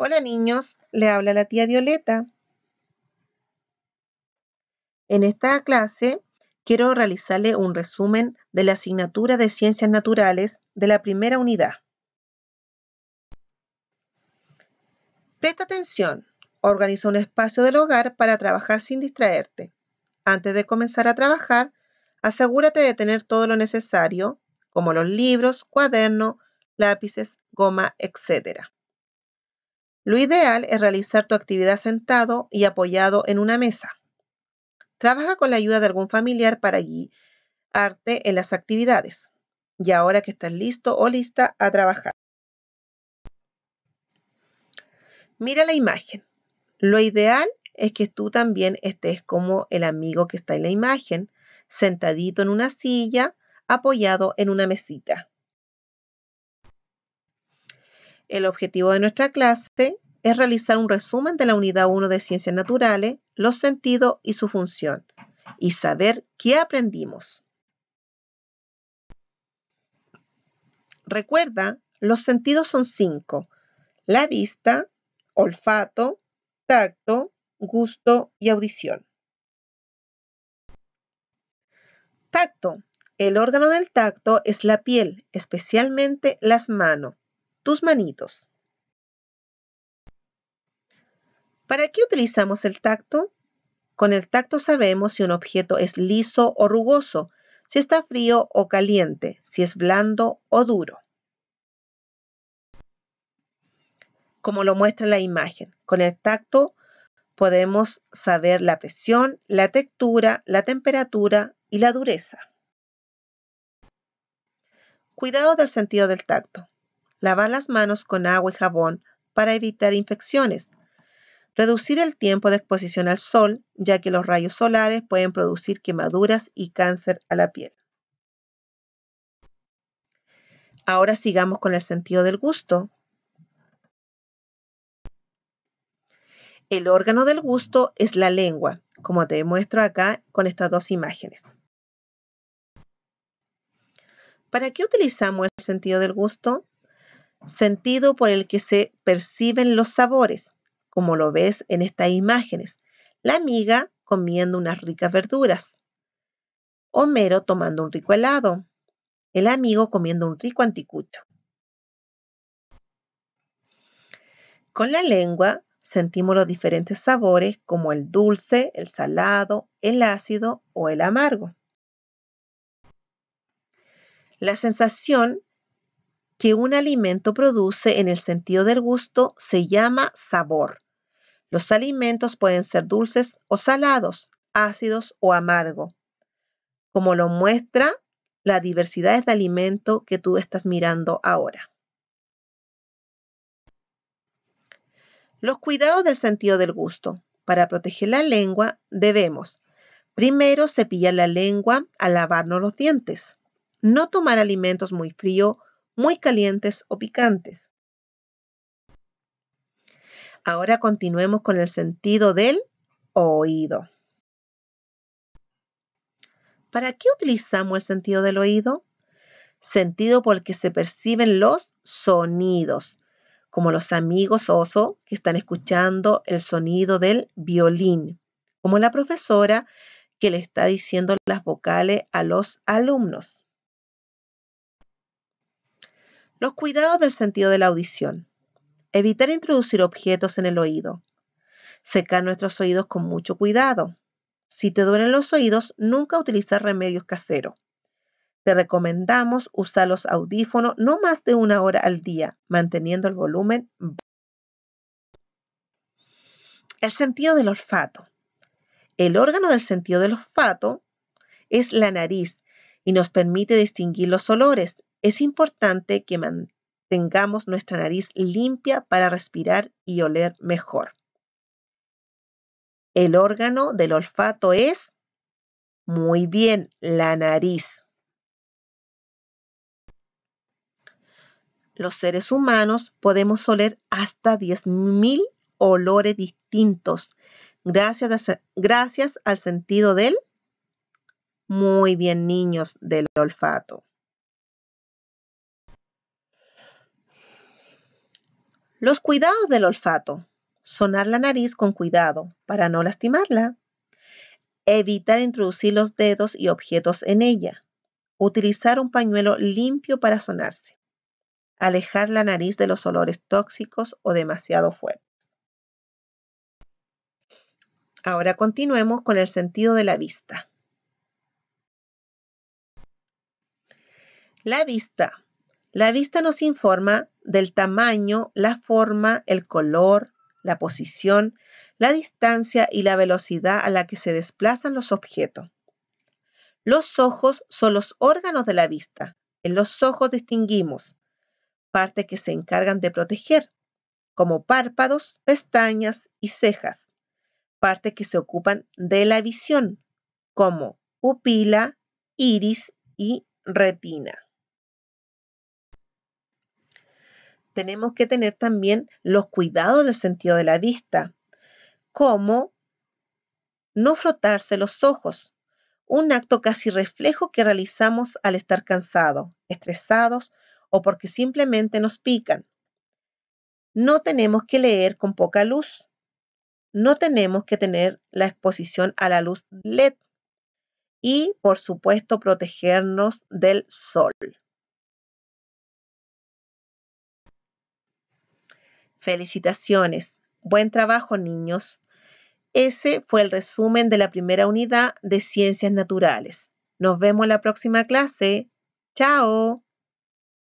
Hola niños, le habla la tía Violeta. En esta clase quiero realizarle un resumen de la asignatura de Ciencias Naturales de la primera unidad. Presta atención, organiza un espacio del hogar para trabajar sin distraerte. Antes de comenzar a trabajar, asegúrate de tener todo lo necesario, como los libros, cuaderno, lápices, goma, etcétera. Lo ideal es realizar tu actividad sentado y apoyado en una mesa. Trabaja con la ayuda de algún familiar para guiarte en las actividades. Y ahora que estás listo o lista a trabajar. Mira la imagen. Lo ideal es que tú también estés como el amigo que está en la imagen, sentadito en una silla, apoyado en una mesita. El objetivo de nuestra clase es realizar un resumen de la unidad 1 de Ciencias Naturales, los sentidos y su función, y saber qué aprendimos. Recuerda, los sentidos son cinco. La vista, olfato, tacto, gusto y audición. Tacto. El órgano del tacto es la piel, especialmente las manos tus manitos. ¿Para qué utilizamos el tacto? Con el tacto sabemos si un objeto es liso o rugoso, si está frío o caliente, si es blando o duro. Como lo muestra la imagen, con el tacto podemos saber la presión, la textura, la temperatura y la dureza. Cuidado del sentido del tacto lavar las manos con agua y jabón para evitar infecciones, reducir el tiempo de exposición al sol, ya que los rayos solares pueden producir quemaduras y cáncer a la piel. Ahora sigamos con el sentido del gusto. El órgano del gusto es la lengua, como te muestro acá con estas dos imágenes. ¿Para qué utilizamos el sentido del gusto? sentido por el que se perciben los sabores, como lo ves en estas imágenes. La amiga comiendo unas ricas verduras. Homero tomando un rico helado. El amigo comiendo un rico anticucho. Con la lengua sentimos los diferentes sabores como el dulce, el salado, el ácido o el amargo. La sensación que un alimento produce en el sentido del gusto se llama sabor. Los alimentos pueden ser dulces o salados, ácidos o amargos. Como lo muestra la diversidad de alimento que tú estás mirando ahora. Los cuidados del sentido del gusto. Para proteger la lengua debemos primero cepillar la lengua al lavarnos los dientes, no tomar alimentos muy fríos muy calientes o picantes. Ahora continuemos con el sentido del oído. ¿Para qué utilizamos el sentido del oído? Sentido por el que se perciben los sonidos, como los amigos oso que están escuchando el sonido del violín, como la profesora que le está diciendo las vocales a los alumnos. Los cuidados del sentido de la audición. Evitar introducir objetos en el oído. Secar nuestros oídos con mucho cuidado. Si te duelen los oídos, nunca utilizar remedios caseros. Te recomendamos usar los audífonos no más de una hora al día, manteniendo el volumen. bajo. El sentido del olfato. El órgano del sentido del olfato es la nariz y nos permite distinguir los olores es importante que mantengamos nuestra nariz limpia para respirar y oler mejor. El órgano del olfato es, muy bien, la nariz. Los seres humanos podemos oler hasta 10.000 olores distintos gracias, gracias al sentido del, muy bien niños, del olfato. Los cuidados del olfato. Sonar la nariz con cuidado para no lastimarla. Evitar introducir los dedos y objetos en ella. Utilizar un pañuelo limpio para sonarse. Alejar la nariz de los olores tóxicos o demasiado fuertes. Ahora continuemos con el sentido de la vista. La vista la vista nos informa del tamaño, la forma, el color, la posición, la distancia y la velocidad a la que se desplazan los objetos. Los ojos son los órganos de la vista. En los ojos distinguimos partes que se encargan de proteger, como párpados, pestañas y cejas, partes que se ocupan de la visión, como pupila, iris y retina. tenemos que tener también los cuidados del sentido de la vista, como no frotarse los ojos, un acto casi reflejo que realizamos al estar cansados, estresados o porque simplemente nos pican. No tenemos que leer con poca luz. No tenemos que tener la exposición a la luz LED. Y, por supuesto, protegernos del sol. Felicitaciones. Buen trabajo, niños. Ese fue el resumen de la primera unidad de Ciencias Naturales. Nos vemos en la próxima clase. Chao.